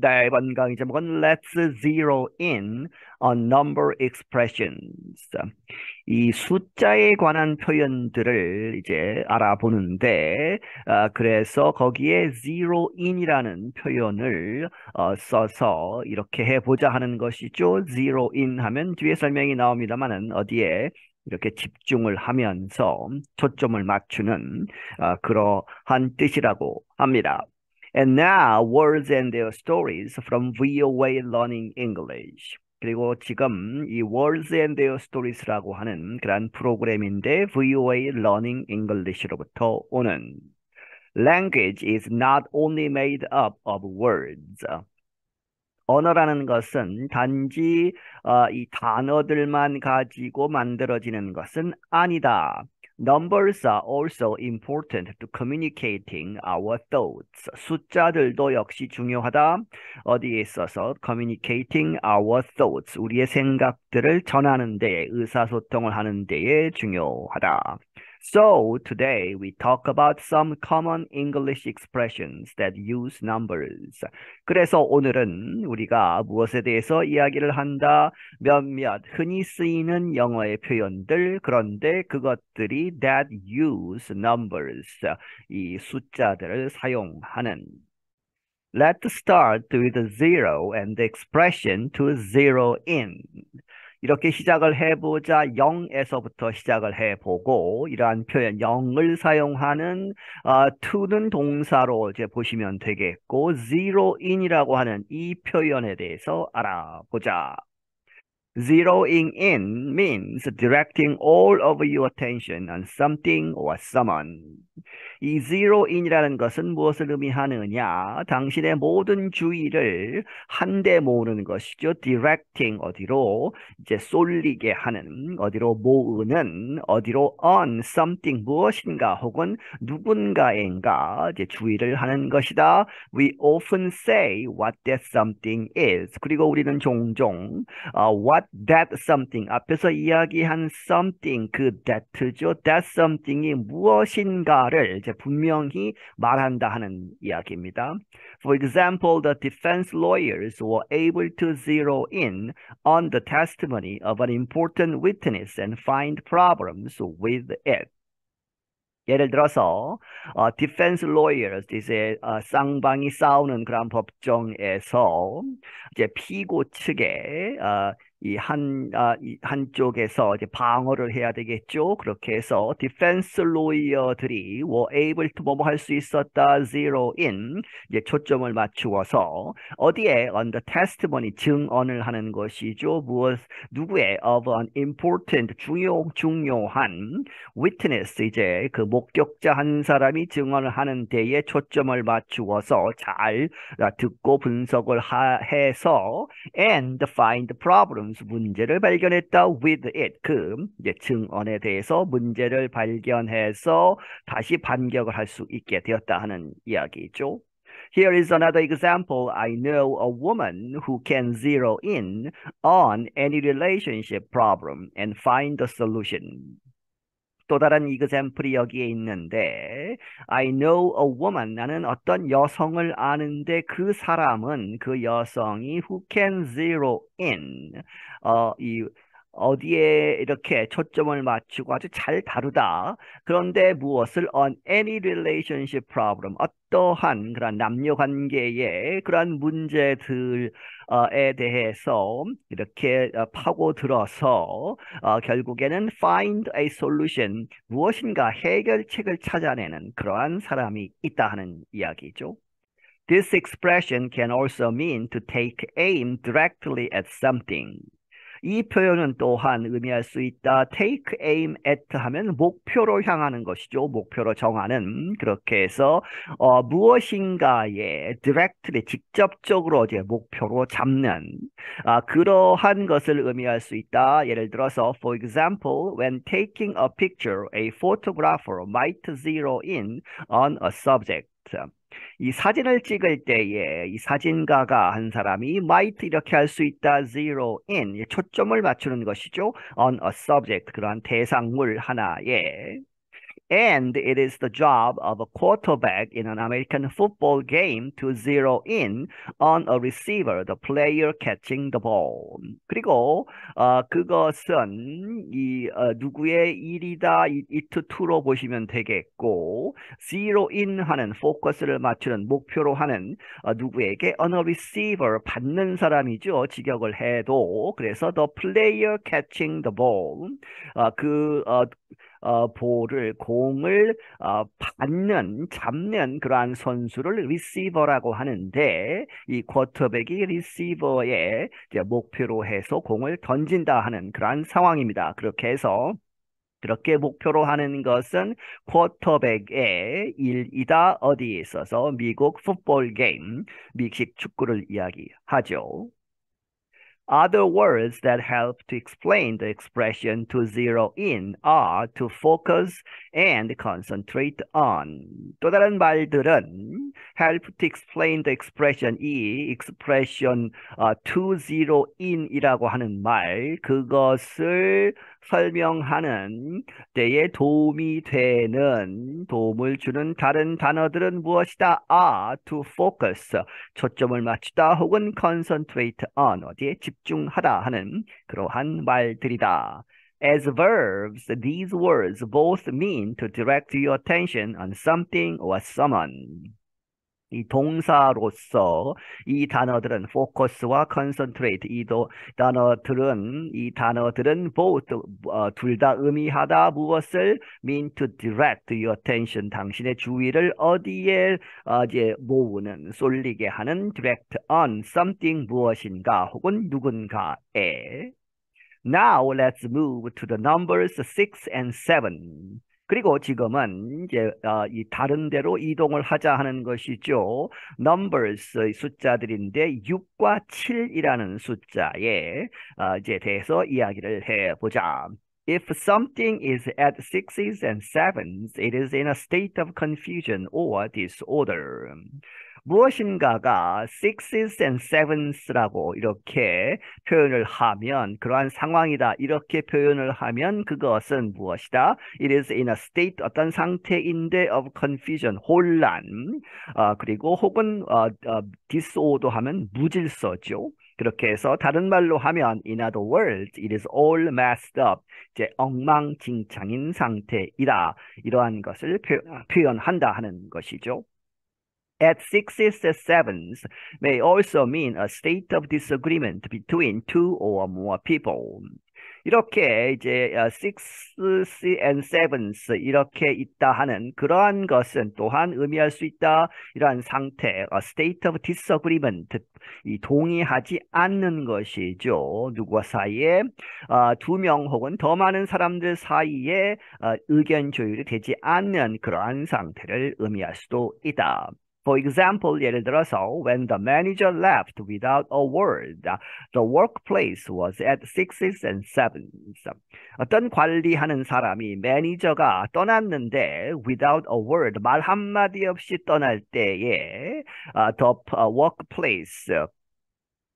4번 강의 제목은 Let's Zero In on Number Expressions. 이 숫자에 관한 표현들을 이제 알아보는데, 아, 그래서 거기에 Zero In이라는 표현을 어, 써서 이렇게 해보자 하는 것이죠. Zero In 하면 뒤에 설명이 나옵니다만은 어디에 이렇게 집중을 하면서 초점을 맞추는 아, 그러한 뜻이라고 합니다. And now words and their stories from VOA Learning English. 그리고 지금 이 words and their stories라고 하는 그런 프로그램인데 VOA Learning English로부터 오는 Language is not only made up of words. 언어라는 것은 단지 어, 이 단어들만 가지고 만들어지는 것은 아니다. Numbers are also important to communicating our thoughts. 숫자들도 역시 중요하다. 어디에 있어서 communicating our thoughts. 우리의 생각들을 전하는 데, 의사소통을 하는 데에 중요하다. So today we talk about some common English expressions that use numbers. 그래서 오늘은 우리가 무엇에 대해서 이야기를 한다? 몇몇 흔히 쓰이는 영어의 표현들 그런데 그것들이 that use numbers 이 숫자들을 사용하는 Let's start with zero and the expression to zero in. 이렇게 시작을 해보자 0에서부터 시작을 해보고 이러한 표현 0을 사용하는 어, to는 동사로 이제 보시면 되겠고 zero in이라고 하는 이 표현에 대해서 알아보자. Zeroing in means directing all of your attention on something or someone. 이 zero인이라는 것은 무엇을 의미하느냐? 당신의 모든 주의를 한데 모으는 것이죠. directing 어디로 이제 쏠리게 하는 어디로 모으는 어디로 on something 무엇인가 혹은 누군가인가 이제 주의를 하는 것이다. We often say what that something is. 그리고 우리는 종종 uh, what that something 앞에서 이야기한 something 그 that죠. that something이 무엇인가 있다를 이제 분명히 말한다 하는 이야기입니다. For example, the defense lawyers were able to zero in on the testimony of an important witness and find problems with it. 예를 들어서 어, defense lawyers 이제 어, 쌍방이 싸우는 그런 법정에서 이제 피고 측의 어, 이 한, 아, 이 한쪽에서 이제 방어를 해야 되겠죠. 그렇게 해서 디펜스 로이어들이 were able to 뭐뭐 할 수 있었다. zero in 이제 초점을 맞추어서 어디에 on the testimony 증언을 하는 것이죠. 무엇 누구의 of an important 중요 중요한 witness 이제 그 목격자 한 사람이 증언을 하는 데에 초점을 맞추어서 잘 아, 듣고 분석을 하, 해서 and find problem 함수 문제를 발견했다 with it 그 이제 증언에 대해서 문제를 발견해서 다시 반격을 할 수 있게 되었다 하는 이야기죠. Here is another example. I know a woman who can zero in on any relationship problem and find the solution. 또 다른 이그샘플이 여기에 있는데 I know a woman 나는 어떤 여성을 아는데 그 사람은 그 여성이 who can zero in 어이 어디에 이렇게 초점을 맞추고 아주 잘 다루다. 그런데 무엇을 on any relationship problem 어떠한 그런 남녀 관계의 그러한 문제들에 대해서 이렇게 파고들어서 결국에는 find a solution 무엇인가 해결책을 찾아내는 그러한 사람이 있다 하는 이야기죠. This expression can also mean to take aim directly at something. 이 표현은 또한 의미할 수 있다. take aim at 하면 목표로 향하는 것이죠. 목표로 정하는 그렇게 해서 어, 무엇인가에 directly 직접적으로 이제 목표로 잡는 아, 그러한 것을 의미할 수 있다. 예를 들어서 for example when taking a picture a photographer might zero in on a subject 이 사진을 찍을 때에 이 사진가가 한 사람이 might 이렇게 할 수 있다 zero in 초점을 맞추는 것이죠 on a subject 그러한 대상물 하나에 And it is the job of a quarterback in an American football game to zero in on a receiver, the player catching the ball. 그리고 어, 그것은 이 어, 누구의 일이다 이, 이트 투로 보시면 되겠고 zero in 하는 포커스를 맞추는 목표로 하는 어, 누구에게 on a receiver 받는 사람이죠 직역을 해도 그래서 the player catching the ball 어, 그 어, 어, 볼을 공을 어, 받는 잡는 그러한 선수를 리시버라고 하는데 이 쿼터백이 리시버의 목표로 해서 공을 던진다 하는 그러한 상황입니다. 그렇게 해서 그렇게 목표로 하는 것은 쿼터백의 일이다 어디에 있어서 미국 풋볼 게임, 미식 축구를 이야기하죠. Other words that help to explain the expression to zero in are to focus and concentrate on. 또 다른 말들은 help to explain the expression 이 expression uh, to zero in이라고 하는 말 그것을 설명하는 때에 도움이 되는 도움을 주는 다른 단어들은 무엇이다? 아, to focus 초점을 맞추다 혹은 concentrate on 어디에 집 집중하다 하는 그러한 말들이다. As verbs, these words both mean to direct your attention on something or someone. 이 동사로서 이 단어들은 focus와 concentrate 이 도, 단어들은 이 단어들은 both 어, 둘다 의미하다 무엇을 mean to direct your attention 당신의 주의를 어디에 어, 이제 모으는 쏠리게 하는 direct on something 무엇인가 혹은 누군가에 Now let's move to the numbers 6 and 7. 그리고 지금은 이제 어, 이 다른 데로 이동을 하자 하는 것이죠. numbers 숫자들인데 6과 7이라는 숫자에 어, 이제 대해서 이야기를 해 보자. If something is at sixes and sevens, it is in a state of confusion or disorder. 무엇인가가 sixes and sevens라고 이렇게 표현을 하면 그러한 상황이다 이렇게 표현을 하면 그것은 무엇이다? It is in a state 어떤 상태인데 of confusion 혼란 어, 그리고 혹은 어, 어, disorder 하면 무질서죠. 그렇게 해서 다른 말로 하면 in other words it is all messed up 이제 엉망진창인 상태이다 이러한 것을 표, 아, 표현한다 하는 것이죠. at sixes and sevens may also mean a state of disagreement between two or more people. 이렇게 이제 six e s and sevens 이렇게 있다 하는 그러한 것은 또한 의미할 수 있다 이러한 상태 a state of disagreement 이 동의하지 않는 것이죠 누구와 사이에 아, 두명 혹은 더 많은 사람들 사이에 아, 의견 조율이 되지 않는 그러한 상태를 의미할 수도 있다. For example, 예를 들어서 when the manager left without a word, the workplace was at sixes and sevens. 어떤 관리하는 사람이 매니저가 떠났는데 without a word 말 한마디 없이 떠날 때에 uh, the workplace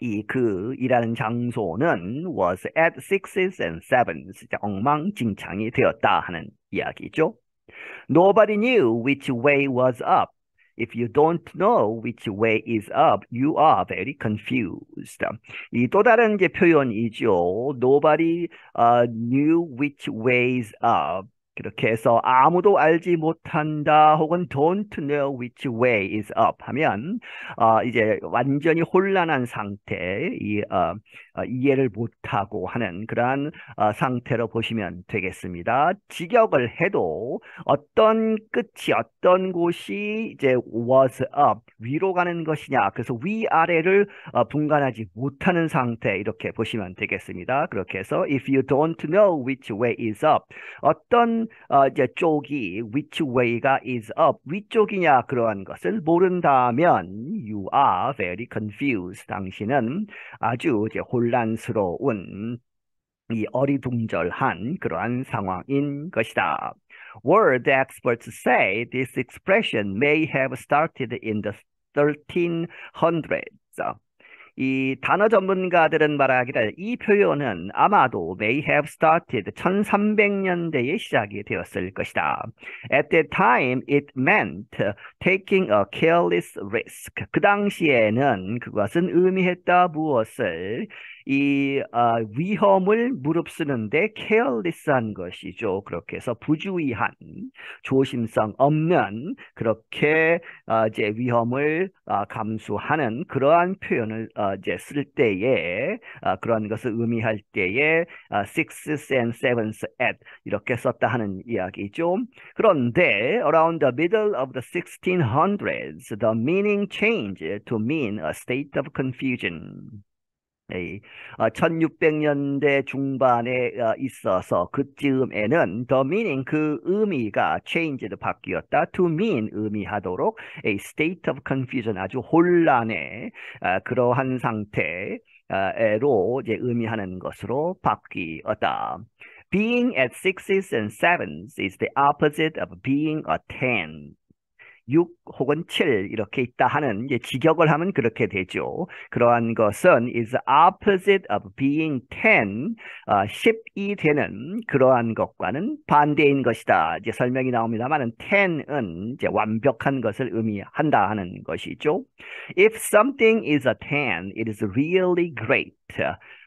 이그 일하는 장소는 was at sixes and sevens 엉망진창이 되었다 하는 이야기죠. Nobody knew which way was up. If you don't know which way is up, you are very confused. 이 또 다른 게 표현이죠. Nobody uh, knew which way is up. 그렇게 해서 아무도 알지 못한다 혹은 don't know which way is up 하면 어, 이제 완전히 혼란한 상태, 이, 어, 어, 이해를 못하고 하는 그러한 어, 상태로 보시면 되겠습니다. 직역을 해도 어떤 끝이 어떤 곳이 이제 was up 위로 가는 것이냐 그래서 위아래를 어, 분간하지 못하는 상태 이렇게 보시면 되겠습니다. 그렇게 해서 if you don't know which way is up 어떤 이제 쪽이 which way가 is up 위쪽이냐 그러한 것을 모른다면 you are very confused 당신은 아주 이제 혼란스러운 이 어리둥절한 그러한 상황인 것이다. Word experts say this expression may have started in the 1300s. 이 단어 전문가들은 말하기를 이 표현은 아마도 may have started 1300년대에 시작이 되었을 것이다. At that time, it meant taking a careless risk. 그 당시에는 그것은 의미했다 무엇을 이 아, 위험을 무릅쓰는데 careless한 것이죠. 그렇게 해서 부주의한, 조심성 없는 그렇게 아, 이제 위험을 아, 감수하는 그러한 표현을 아, 이제 쓸 때에 아, 그러한 것을 의미할 때에 아, sixes and sevens at 이렇게 썼다 하는 이야기죠. 그런데 around the middle of the 1600s, the meaning changed to mean a state of confusion. 1600년대 중반에 있어서 그즈음에는 the meaning 그 의미가 changed 바뀌었다 to mean 의미하도록 a state of confusion 아주 혼란의 그러한 상태로 이제 의미하는 것으로 바뀌었다. Being at sixes and sevens is the opposite of being a ten. s 6 혹은 7 이렇게 있다 하는 이제 직역을 하면 그렇게 되죠. 그러한 것은 is opposite of being 10, 어, 10이 되는 그러한 것과는 반대인 것이다. 이제 설명이 나옵니다만 10은 이제 완벽한 것을 의미한다 하는 것이죠. If something is a 10, it is really great.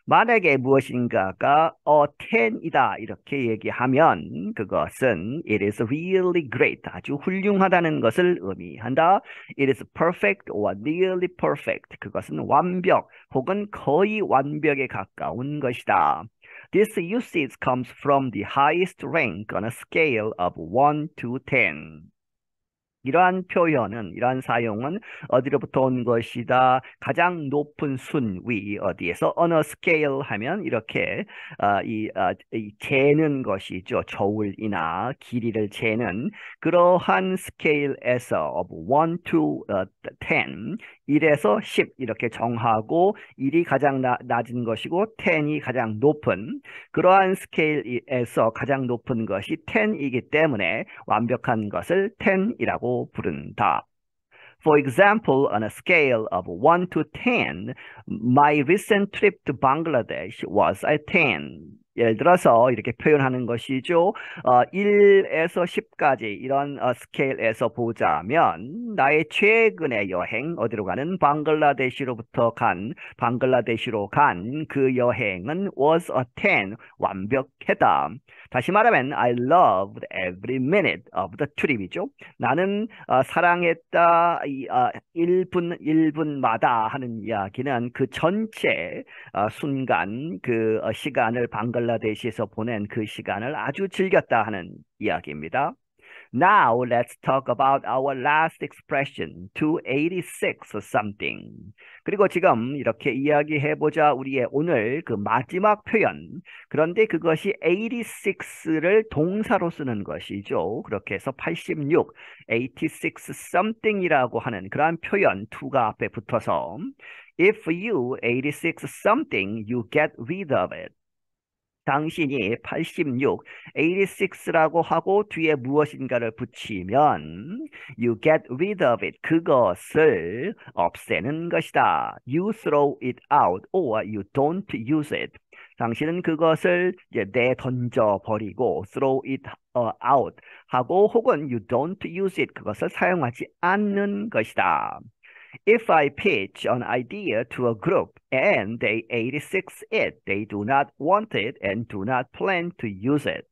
만약에 무엇인가가 attain이다 이렇게 얘기하면 그것은 it is really great 아주 훌륭하다는 것을 의미한다. It is perfect or nearly perfect 그것은 완벽 혹은 거의 완벽에 가까운 것이다. This usage comes from the highest rank on a scale of 1 to 10. 이러한 표현은 이러한 사용은 어디로부터 온 것이다. 가장 높은 순위 어디에서 언어 스케일 하면 이렇게 어, 이, 어, 이 재는 것이죠. 저울이나 길이를 재는 그러한 스케일에서 of 1 to 10 어, 1에서 10 이렇게 정하고 1이 가장 나, 낮은 것이고 10이 가장 높은 그러한 스케일에서 가장 높은 것이 10이기 때문에 완벽한 것을 10이라고 부른다. For example, on a scale of 1 to 10, my recent trip to Bangladesh was a 10. 예를 들어서 이렇게 표현하는 것이죠. 어, 1에서 10까지 이런 어, 스케일에서 보자면 나의 최근의 여행 어디로 가는 방글라데시로부터 간 방글라데시로 간 그 여행은 was a 10 완벽하다. 다시 말하면 I loved every minute of the trip이죠. 나는 어, 사랑했다 이, 어, 1분 1분마다 하는 이야기는 그 전체 어, 순간 그 어, 시간을 방글라데시에서 보낸 그 시간을 아주 즐겼다 하는 이야기입니다. Now let's talk about our last expression, 286 or something. 그리고 지금 이렇게 이야기해보자 우리의 오늘 그 마지막 표현. 그런데 그것이 86를 동사로 쓰는 것이죠. 그렇게 해서 86, 86 something이라고 하는 그러한 표현 t o 가 앞에 붙어서 If you 86 something, you get rid of it. 당신이 86, 86라고 하고 뒤에 무엇인가를 붙이면 you get rid of it, 그것을 없애는 것이다. you throw it out or you don't use it. 당신은 그것을 이제 내던져 버리고 throw it out 하고 혹은 you don't use it 그것을 사용하지 않는 것이다. If I pitch an idea to a group and they 86 it, they do not want it and do not plan to use it.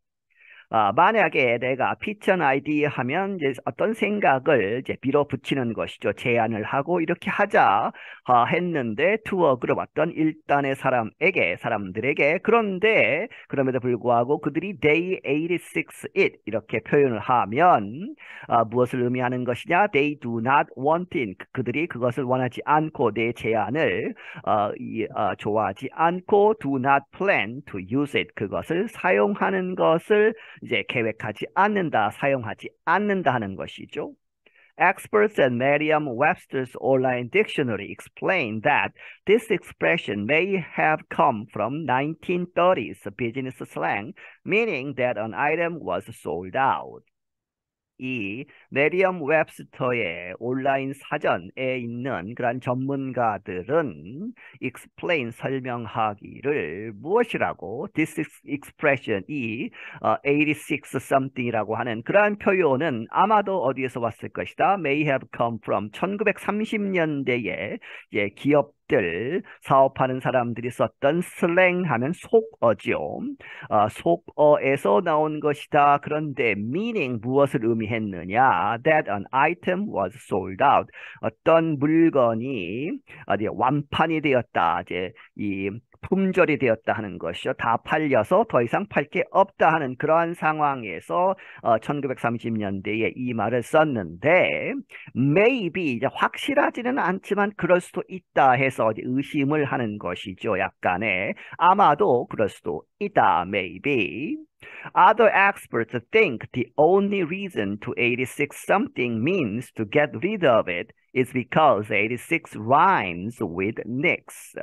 아, 만약에 내가 피천 아이디 하면 이제 어떤 생각을 이제 밀어붙이는 것이죠. 제안을 하고 이렇게 하자 아, 했는데 투어 그룹 어떤 일단의 사람에게 사람들에게 그런데 그럼에도 불구하고 그들이 day 86 it 이렇게 표현을 하면 아, 무엇을 의미하는 것이냐? They do not want it 그, 그들이 그것을 원하지 않고 내 제안을 어, 이, 어, 좋아하지 않고 do not plan to use it 그것을 사용하는 것을 이제 계획하지 않는다, 사용하지 않는다 하는 것이죠. Experts at Merriam-Webster's online dictionary explain that this expression may have come from 1930s business slang, meaning that an item was sold out. 이 메리엄 웹스터의 온라인 사전에 있는 그러한 전문가들은 explain 설명하기를 무엇이라고 this expression 이 어, 86 something이라고 하는 그러한 표현은 아마도 어디에서 왔을 것이다 may have come from 1930년대에 기업 사들 사업하는 사람들이 썼던 슬랭 하면 속어죠. 어, 아, 속어에서 나온 것이다. 그런데 meaning 무엇을 의미했느냐? That an item was sold out. 어떤 물건이 완판이 되었다. 이제 이 품절이 되었다 하는 것이죠. 다 팔려서 더 이상 팔 게 없다 하는 그러한 상황에서 어, 1930년대에 이 말을 썼는데 maybe 이제 확실하지는 않지만 그럴 수도 있다 해서 의심을 하는 것이죠. 약간의 아마도 그럴 수도 있다 maybe Other experts think the only reason to 86 something means to get rid of it It's because 86 rhymes with Nix.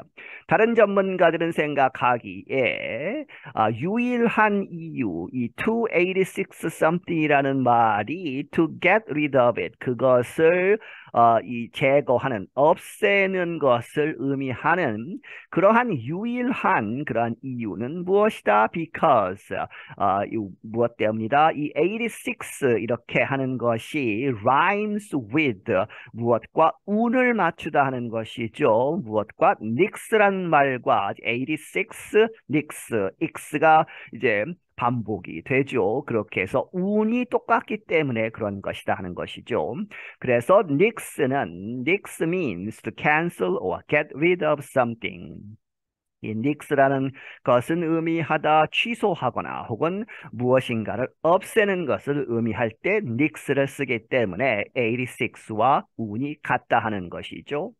다른 전문가들은 생각하기에 아, 유일한 이유 이286 something이라는 말이 to get rid of it 그것을 어, 이 제거하는 없애는 것을 의미하는 그러한 유일한 그러한 이유는 무엇이다? Because 어, 이, 무엇 때문이다? 이 86 이렇게 하는 것이 rhymes with 무엇 무엇과 운을 맞추다 하는 것이죠. 무엇과 닉스란 말과 86 닉스, x 스가 이제 반복이 되죠. 그렇게 해서 운이 똑같기 때문에 그런 것이다 하는 것이죠. 그래서 닉스는 닉스 means to cancel or get rid of something. 이 nix라는 것은 의미하다, 취소하거나 혹은 무엇인가를 없애는 것을 의미할 때 nix를 쓰기 때문에 86와 운이 같다 하는 것이죠.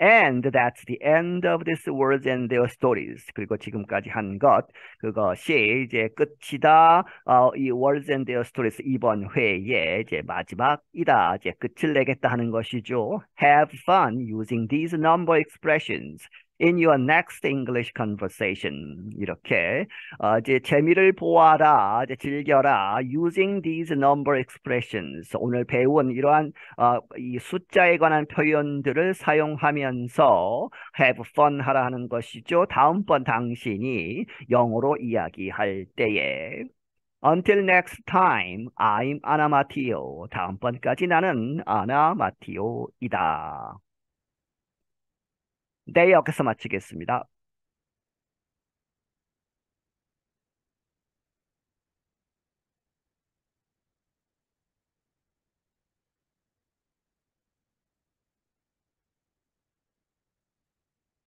And that's the end of these words and their stories. 그리고 지금까지 한 것, 그것이 이제 끝이다. 어, 이 words and their stories 이번 회의 이제 마지막이다. 이제 끝을 내겠다 하는 것이죠. Have fun using these number expressions. in your next English conversation. 이렇게 어, 이제 재미를 보아라, 이제 즐겨라. Using these number expressions. 오늘 배운 이러한 어, 이 숫자에 관한 표현들을 사용하면서 have fun 하라 하는 것이죠. 다음번 당신이 영어로 이야기할 때에 Until next time, I'm Anamatio. 다음번까지 나는 a a n m a t i o 이다 내일 네, 여기서 마치겠습니다.